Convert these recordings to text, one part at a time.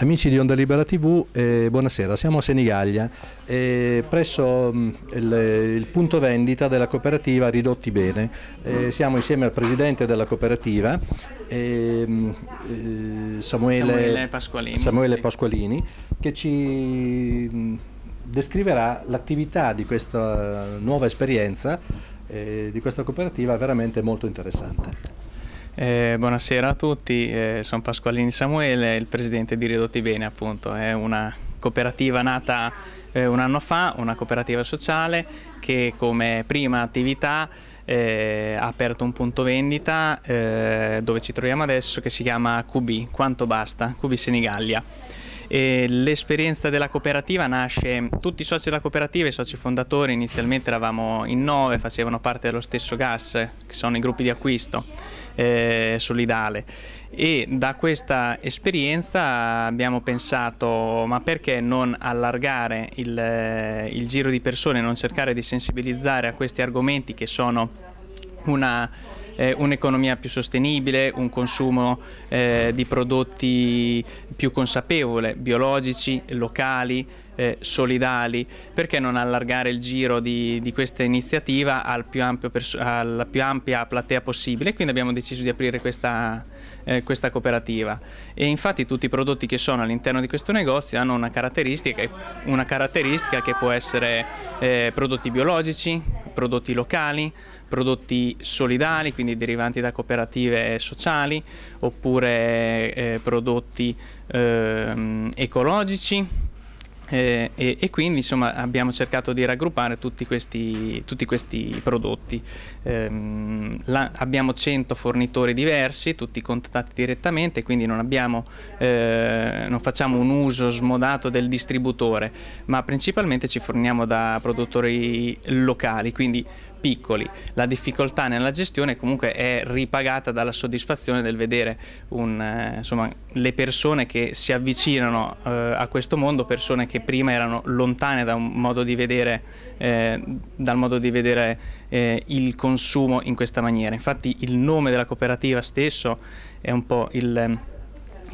Amici di Onda Libera TV, eh, buonasera, siamo a Senigallia, eh, presso mh, mm, il, il, punto vendita della cooperativa Ridotti Bene. Eh, siamo insieme al presidente della cooperativa, eh, mm, eh, Samuele, Samuele, Pasqualini, Samuele sì. Pasqualini, che ci mh, mm, descriverà l'attività di questa nuova esperienza eh, di questa cooperativa veramente molto interessante. Eh, buonasera a tutti, eh, sono Pasqualini Samuele, il presidente di Ridotti Bene appunto, è una cooperativa nata eh, un anno fa, una cooperativa sociale che come prima attività eh, ha aperto un punto vendita eh, dove ci troviamo adesso che si chiama QB, Quanto Basta, QB Senigallia. L'esperienza della cooperativa nasce, tutti i soci della cooperativa, i soci fondatori, inizialmente eravamo in nove, facevano parte dello stesso gas, che sono i gruppi di acquisto eh, solidale e da questa esperienza abbiamo pensato ma perché non allargare il, eh, il giro di persone, non cercare di sensibilizzare a questi argomenti che sono una eh, un'economia più sostenibile, un consumo eh, di prodotti più consapevole, biologici, locali, eh, solidali, perché non allargare il giro di, di questa iniziativa al più alla più ampia platea possibile? Quindi abbiamo deciso di aprire questa, eh, questa cooperativa e infatti tutti i prodotti che sono all'interno di questo negozio hanno una caratteristica, una caratteristica che può essere eh, prodotti biologici, prodotti locali, prodotti solidali, quindi derivanti da cooperative sociali, oppure eh, prodotti eh, ecologici, eh, e, e, quindi insomma, abbiamo cercato di raggruppare tutti questi, tutti questi prodotti. Eh, la, abbiamo 100 fornitori diversi, tutti contattati direttamente, quindi non, abbiamo, eh, non, facciamo un uso smodato del distributore, ma principalmente ci forniamo da produttori locali, quindi piccoli. La difficoltà nella gestione comunque è ripagata dalla soddisfazione del vedere un, eh, insomma, le persone che si avvicinano eh, a questo mondo, persone che prima erano lontane da modo vedere, eh, dal modo di vedere eh, il consumo in questa maniera. Infatti il nome della cooperativa stesso è un po' il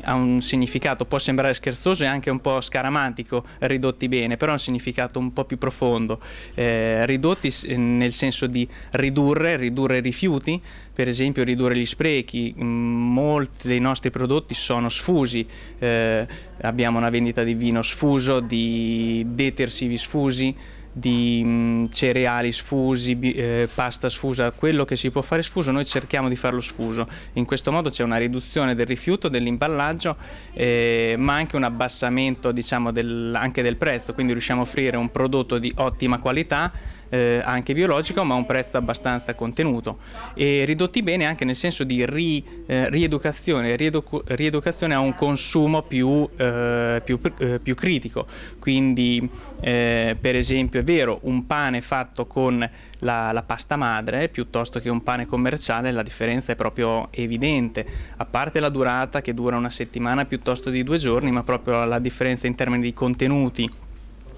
ha un significato, può sembrare scherzoso e anche un po' scaramantico, ridotti bene, però ha un significato un po' più profondo, eh, ridotti eh, nel senso di ridurre, ridurre i rifiuti, per esempio ridurre gli sprechi, mm, molti dei nostri prodotti sono sfusi, eh, abbiamo una vendita di vino sfuso, di detersivi sfusi, di mh, cereali sfusi, bi, eh, pasta sfusa, quello che si può fare sfuso noi cerchiamo di farlo sfuso. In questo modo c'è una riduzione del rifiuto, dell'imballaggio, eh, ma anche un abbassamento diciamo, del, anche del prezzo, quindi riusciamo a offrire un prodotto di ottima qualità eh, anche biologico ma a un prezzo abbastanza contenuto e ridotti bene anche nel senso di ri, eh, rieducazione, rieduc rieducazione a un consumo più, eh, più, eh, più critico, quindi eh, per esempio è vero un pane fatto con la, la, pasta madre piuttosto che un pane commerciale la differenza è proprio evidente, a parte la durata che dura una settimana piuttosto di due giorni ma proprio la differenza in termini di contenuti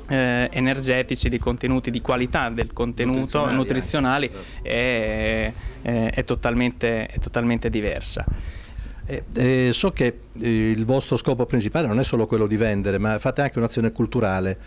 eh, energetici, di contenuti, di qualità del contenuto nutrizionale certo. è, è, eh, è, totalmente, è totalmente diversa. Eh, eh, so che eh, il vostro scopo principale non è solo quello di vendere, ma fate anche un'azione culturale,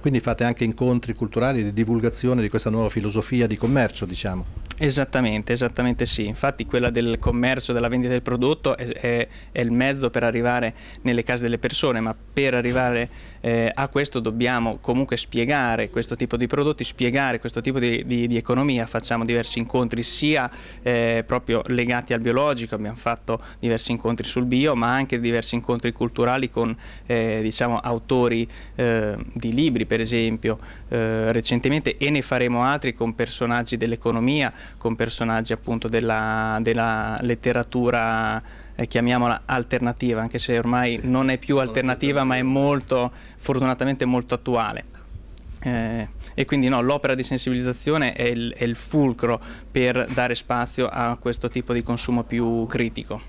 quindi fate anche incontri culturali di divulgazione di questa nuova filosofia di commercio, diciamo. Esattamente, esattamente sì. Infatti quella del commercio, della vendita del prodotto è, è, è il mezzo per arrivare nelle case delle persone, ma per arrivare eh, a questo dobbiamo comunque spiegare questo tipo di prodotti, spiegare questo tipo di, di, di economia. Facciamo diversi incontri sia eh, proprio legati al biologico, abbiamo fatto diversi incontri sul bio, ma anche diversi incontri culturali con eh, diciamo, autori eh, di libri, per esempio, eh, recentemente e ne faremo altri con personaggi dell'economia con personaggi appunto della, della letteratura eh, chiamiamola alternativa, anche se ormai sì, non è più alternativa ma è molto, fortunatamente molto attuale. Eh, e quindi no, l'opera di sensibilizzazione è il, è il fulcro per dare spazio a questo tipo di consumo più critico.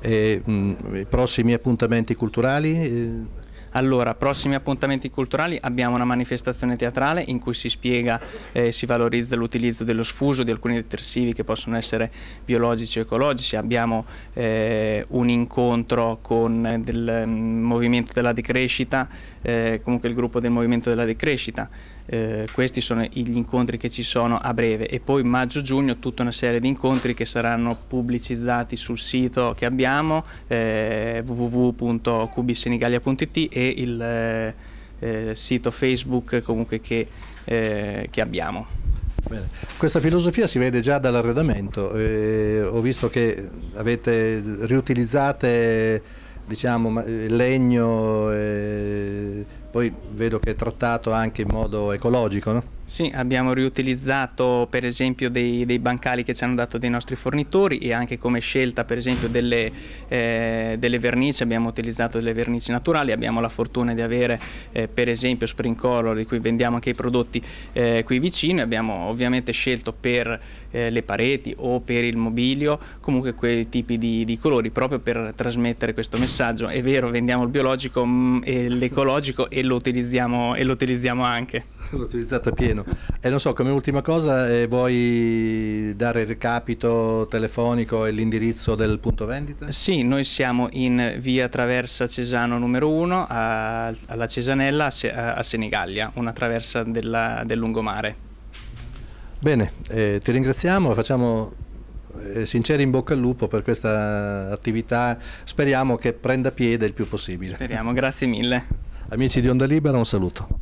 E, mh, mm, I prossimi appuntamenti culturali? Eh... Allora, prossimi appuntamenti culturali abbiamo una manifestazione teatrale in cui si spiega e eh, si valorizza l'utilizzo dello sfuso di alcuni detersivi che possono essere biologici o ecologici. Abbiamo eh, un incontro con eh, del, um, Movimento della Decrescita, eh, comunque il gruppo del Movimento della Decrescita eh, questi sono gli incontri che ci sono a breve e poi maggio-giugno tutta una serie di incontri che saranno pubblicizzati sul sito che abbiamo eh, www.qbsenigalia.it e il eh, eh, sito Facebook comunque che, eh, che abbiamo. Bene. Questa filosofia si vede già dall'arredamento, eh, ho visto che avete riutilizzate diciamo, legno, poi vedo che è trattato anche in modo ecologico. No? Sì, abbiamo riutilizzato per esempio dei, dei, bancali che ci hanno dato dei nostri fornitori e anche come scelta per esempio delle, eh, delle vernici, abbiamo utilizzato delle vernici naturali, abbiamo la fortuna di avere eh, per esempio Spring Color di cui vendiamo anche i prodotti eh, qui vicini, abbiamo ovviamente scelto per eh, le pareti o per il mobilio comunque quei tipi di, di, colori proprio per trasmettere questo messaggio, è vero vendiamo il biologico mm, e l'ecologico e lo utilizziamo, e lo utilizziamo anche. l'ho utilizzata pieno. E non so, come ultima cosa, eh, vuoi dare il recapito telefonico e l'indirizzo del punto vendita? Sì, noi siamo in via Traversa Cesano numero 1 a, alla Cesanella a, Senigallia, una traversa della, del lungomare. Bene, eh, ti ringraziamo, facciamo eh, sinceri in bocca al lupo per questa attività, speriamo che prenda piede il più possibile. Speriamo, grazie mille. Amici di Onda Libera, un saluto.